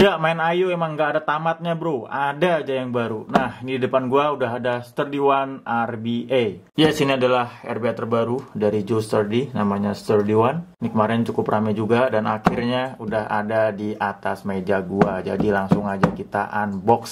Ya, main Ayu emang gak ada tamatnya bro, ada aja yang baru. Nah, ini di depan gua udah ada Sturdy One RBA. Ya, sini adalah RBA terbaru dari Joe Sturdy, namanya Sturdy One. Ini kemarin cukup rame juga dan akhirnya udah ada di atas meja gua. Jadi langsung aja kita unbox.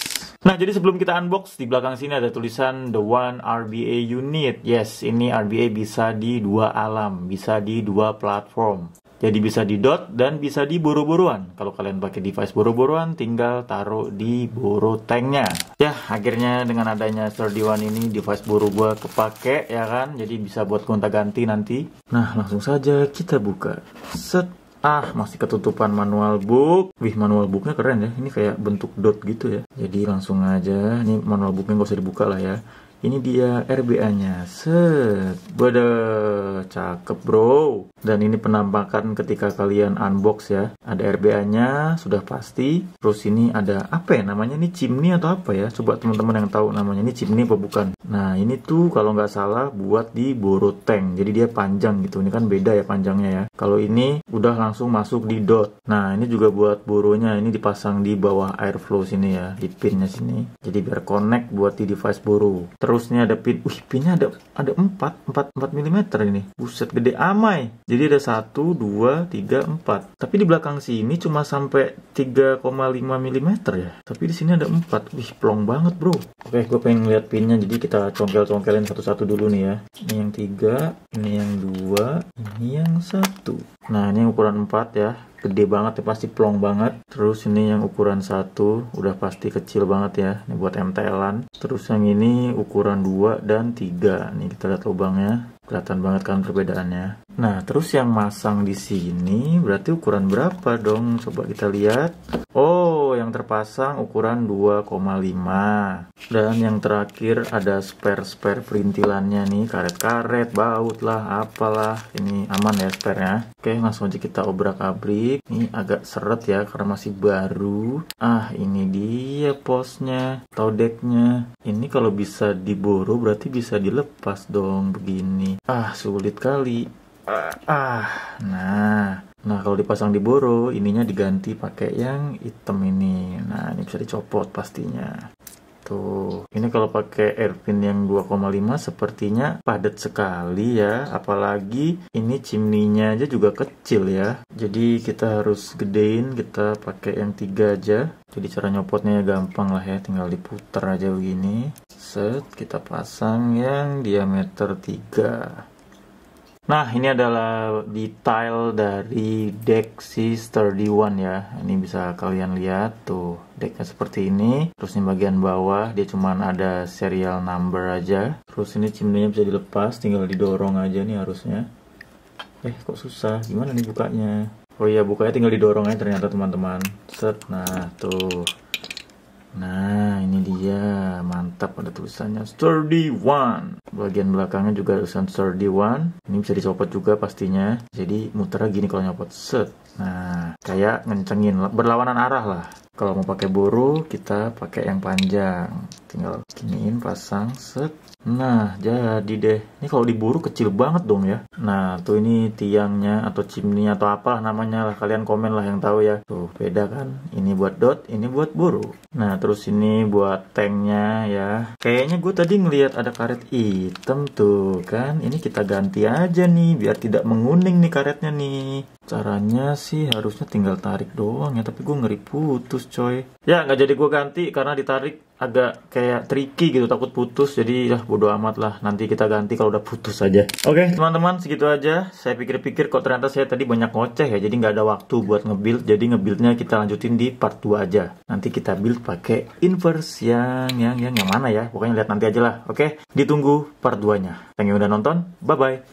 Nah, jadi sebelum kita unbox, di belakang sini ada tulisan The One RBA Unit. Yes, ini RBA bisa di dua alam, bisa di dua platform. Jadi bisa di dot dan bisa di buru-buruan. Kalau kalian pakai device buru-buruan, tinggal taruh di buru tanknya. Ya, akhirnya dengan adanya One ini device buru gua kepake ya kan. Jadi bisa buat kontak ganti nanti. Nah, langsung saja kita buka. Set Ah, masih ketutupan manual book. Wih, manual booknya keren ya. Ini kayak bentuk dot gitu ya. Jadi langsung aja. Ini manual booknya nggak usah dibuka lah ya ini dia RBA nya set Waduh, cakep bro dan ini penampakan ketika kalian unbox ya ada RBA nya sudah pasti terus ini ada apa ya namanya ini chimney atau apa ya coba teman-teman yang tahu namanya ini chimney apa bukan nah ini tuh kalau nggak salah buat di tank. jadi dia panjang gitu ini kan beda ya panjangnya ya kalau ini udah langsung masuk di dot nah ini juga buat boronya ini dipasang di bawah airflow sini ya di pinnya sini jadi biar connect buat di device boro terusnya ada pin wih pinnya ada ada 4 4 4 mm ini buset gede amai jadi ada 1 2 3 4 tapi di belakang sini cuma sampai 3,5 mm ya tapi di sini ada 4 wih plong banget bro oke gue pengen lihat pinnya jadi kita congkel-congkelin satu-satu dulu nih ya ini yang 3 ini yang 2 ini yang 1 nah ini yang ukuran 4 ya gede banget ya pasti plong banget terus ini yang ukuran satu udah pasti kecil banget ya ini buat MTL-an terus yang ini ukuran 2 dan 3 nih kita lihat lubangnya kelihatan banget kan perbedaannya Nah, terus yang masang di sini berarti ukuran berapa dong? Coba kita lihat. Oh, yang terpasang ukuran 2,5. Dan yang terakhir ada spare-spare perintilannya nih, karet-karet, baut lah, apalah. Ini aman ya spare-nya. Oke, langsung aja kita obrak-abrik. Ini agak seret ya karena masih baru. Ah, ini dia posnya, decknya. Ini kalau bisa diboro berarti bisa dilepas dong begini. Ah, sulit kali. Ah. ah nah nah kalau dipasang di boro ininya diganti pakai yang hitam ini nah ini bisa dicopot pastinya Tuh, ini kalau pakai airpin yang 2,5 sepertinya padat sekali ya, apalagi ini chimney-nya aja juga kecil ya. Jadi kita harus gedein, kita pakai yang 3 aja. Jadi cara nyopotnya ya gampang lah ya, tinggal diputar aja begini. Set, kita pasang yang diameter 3. Nah, ini adalah detail dari deck Sis 31 ya. Ini bisa kalian lihat tuh, decknya seperti ini. Terus ini bagian bawah dia cuman ada serial number aja. Terus ini chimney bisa dilepas, tinggal didorong aja nih harusnya. Eh, kok susah? Gimana nih bukanya? Oh iya, bukanya tinggal didorong aja ternyata teman-teman. Set, nah tuh. Nah, ini dia. Mantap ada tulisannya. Sturdy One bagian belakangnya juga ada sensor D1 ini bisa dicopot juga pastinya jadi muternya gini kalau nyopot set nah kayak ngencengin berlawanan arah lah kalau mau pakai boru kita pakai yang panjang tinggal giniin pasang set nah jadi deh ini kalau diburu kecil banget dong ya nah tuh ini tiangnya atau chimney atau apa namanya lah kalian komen lah yang tahu ya tuh beda kan ini buat dot ini buat buru nah terus ini buat tanknya ya kayaknya gue tadi ngelihat ada karet i hitam tuh kan ini kita ganti aja nih biar tidak menguning nih karetnya nih Caranya sih harusnya tinggal tarik doang ya, tapi gue ngeri putus coy. Ya nggak jadi gue ganti karena ditarik agak kayak tricky gitu, takut putus. Jadi ya bodo amat lah, nanti kita ganti kalau udah putus aja. Oke okay, teman-teman segitu aja. Saya pikir-pikir kok ternyata saya tadi banyak ngoceh ya, jadi nggak ada waktu buat nge-build Jadi nge-buildnya kita lanjutin di part 2 aja. Nanti kita build pakai inverse yang yang yang yang mana ya? Pokoknya lihat nanti aja lah. Oke, okay? ditunggu part 2-nya. Thank you udah nonton. Bye bye.